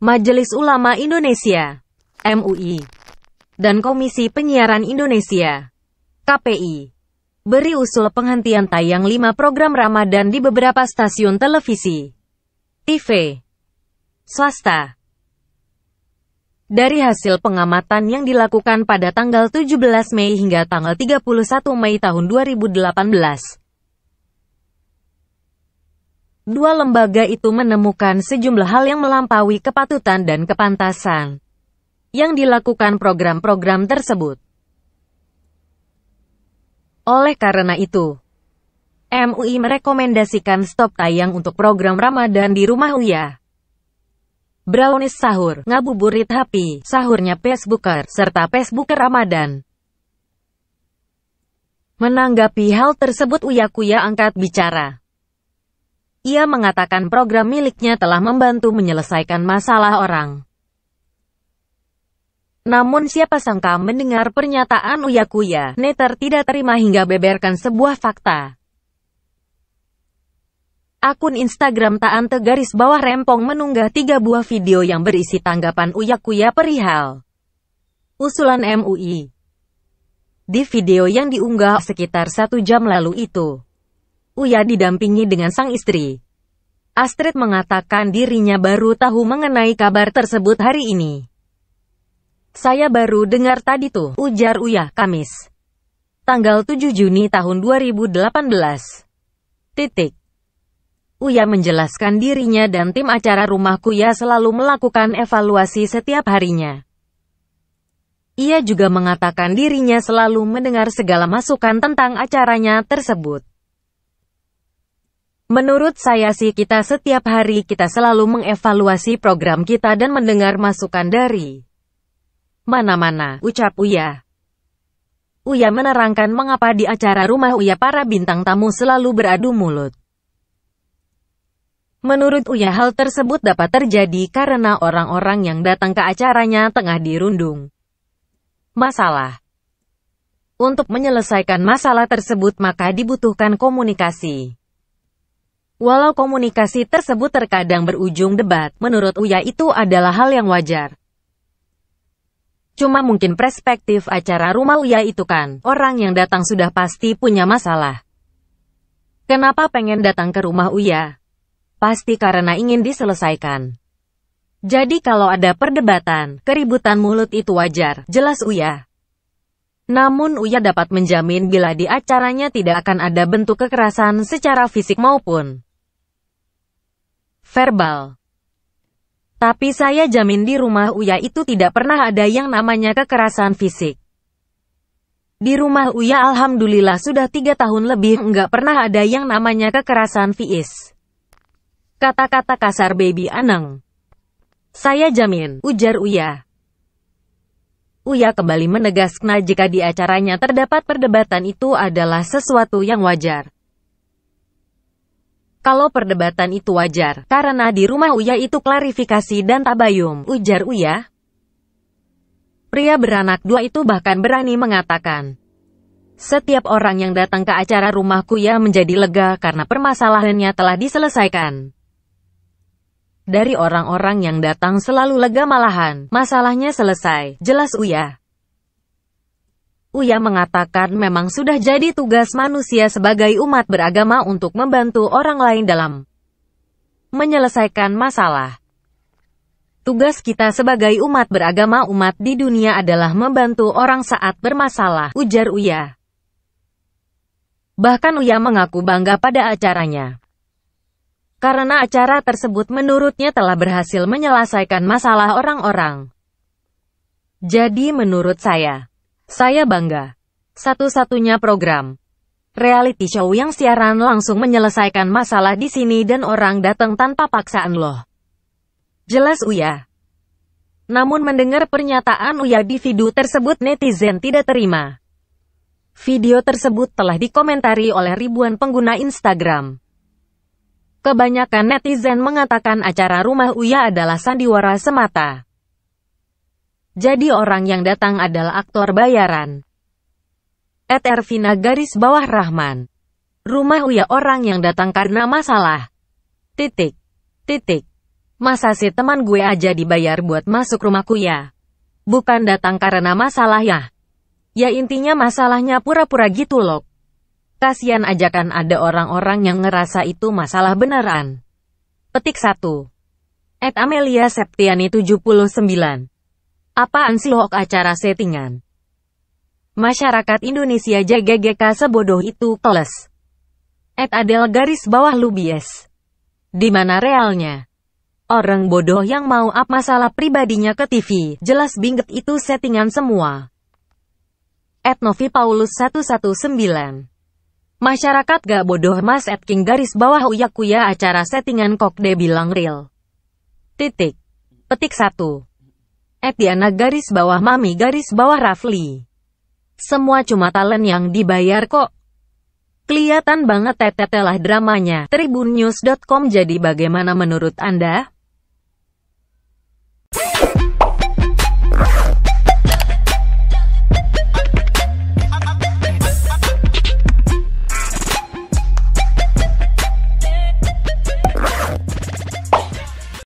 Majelis Ulama Indonesia, MUI, dan Komisi Penyiaran Indonesia, KPI, beri usul penghentian tayang lima program Ramadan di beberapa stasiun televisi, TV, swasta. Dari hasil pengamatan yang dilakukan pada tanggal 17 Mei hingga tanggal 31 Mei tahun 2018, Dua lembaga itu menemukan sejumlah hal yang melampaui kepatutan dan kepantasan yang dilakukan program-program tersebut. Oleh karena itu, MUI merekomendasikan stop tayang untuk program Ramadan di rumah Uya. Brownies sahur, ngabuburit happy, sahurnya Facebooker, serta Facebooker Ramadan. Menanggapi hal tersebut Uya Kuya angkat bicara. Ia mengatakan program miliknya telah membantu menyelesaikan masalah orang. Namun siapa sangka mendengar pernyataan Uyakuya, Neter tidak terima hingga beberkan sebuah fakta. Akun Instagram Taante garis bawah rempong menunggah tiga buah video yang berisi tanggapan Uyakuya perihal. Usulan MUI Di video yang diunggah sekitar satu jam lalu itu, Uya didampingi dengan sang istri. Astrid mengatakan dirinya baru tahu mengenai kabar tersebut hari ini. Saya baru dengar tadi tuh, ujar Uya Kamis. Tanggal 7 Juni tahun 2018. Titik. Uya menjelaskan dirinya dan tim acara rumahku. Kuya selalu melakukan evaluasi setiap harinya. Ia juga mengatakan dirinya selalu mendengar segala masukan tentang acaranya tersebut. Menurut saya sih kita setiap hari kita selalu mengevaluasi program kita dan mendengar masukan dari mana-mana, ucap Uya. Uya menerangkan mengapa di acara rumah Uya para bintang tamu selalu beradu mulut. Menurut Uya hal tersebut dapat terjadi karena orang-orang yang datang ke acaranya tengah dirundung. Masalah Untuk menyelesaikan masalah tersebut maka dibutuhkan komunikasi. Walau komunikasi tersebut terkadang berujung debat, menurut Uya itu adalah hal yang wajar. Cuma mungkin perspektif acara rumah Uya itu kan, orang yang datang sudah pasti punya masalah. Kenapa pengen datang ke rumah Uya? Pasti karena ingin diselesaikan. Jadi kalau ada perdebatan, keributan mulut itu wajar, jelas Uya. Namun Uya dapat menjamin bila di acaranya tidak akan ada bentuk kekerasan secara fisik maupun verbal. Tapi saya jamin di rumah Uya itu tidak pernah ada yang namanya kekerasan fisik. Di rumah Uya alhamdulillah sudah tiga tahun lebih nggak pernah ada yang namanya kekerasan fisik. Kata-kata kasar baby Anang. Saya jamin, ujar Uya. Uya kembali menegaskan jika di acaranya terdapat perdebatan itu adalah sesuatu yang wajar. Kalau perdebatan itu wajar, karena di rumah Uya itu klarifikasi dan tabayum, ujar Uya. Pria beranak dua itu bahkan berani mengatakan, setiap orang yang datang ke acara rumahku ya menjadi lega karena permasalahannya telah diselesaikan. Dari orang-orang yang datang selalu lega malahan, masalahnya selesai, jelas Uya. Uya mengatakan memang sudah jadi tugas manusia sebagai umat beragama untuk membantu orang lain dalam menyelesaikan masalah. Tugas kita sebagai umat beragama umat di dunia adalah membantu orang saat bermasalah, ujar Uya. Bahkan Uya mengaku bangga pada acaranya. Karena acara tersebut menurutnya telah berhasil menyelesaikan masalah orang-orang. Jadi menurut saya, saya bangga. Satu-satunya program reality show yang siaran langsung menyelesaikan masalah di sini dan orang datang tanpa paksaan loh. Jelas Uya. Namun mendengar pernyataan Uya di video tersebut netizen tidak terima. Video tersebut telah dikomentari oleh ribuan pengguna Instagram. Kebanyakan netizen mengatakan acara rumah Uya adalah sandiwara semata. Jadi orang yang datang adalah aktor bayaran. Ed Ervina garis bawah Rahman. Rumah Uya orang yang datang karena masalah. Titik. Titik. Masa sih teman gue aja dibayar buat masuk rumahku ya? Bukan datang karena masalah ya? Ya intinya masalahnya pura-pura gitu loh. Kasian aja kan ada orang-orang yang ngerasa itu masalah beneran. Petik 1. At Amelia Septiani 79 Apaan sih hoax acara settingan? Masyarakat Indonesia jaga GK sebodoh itu, plus. Et Adel garis bawah Lubies. Di mana realnya? Orang bodoh yang mau up masalah pribadinya ke TV, jelas binget itu settingan semua. Et Novi Paulus 119 Masyarakat gak bodoh mas Et King garis bawah kuya acara settingan kok de bilang real. Titik. Petik 1. Etiana garis bawah Mami garis bawah Rafli. Semua cuma talent yang dibayar kok. Kelihatan banget tetetelah dramanya. Tribunnews.com Jadi bagaimana menurut Anda?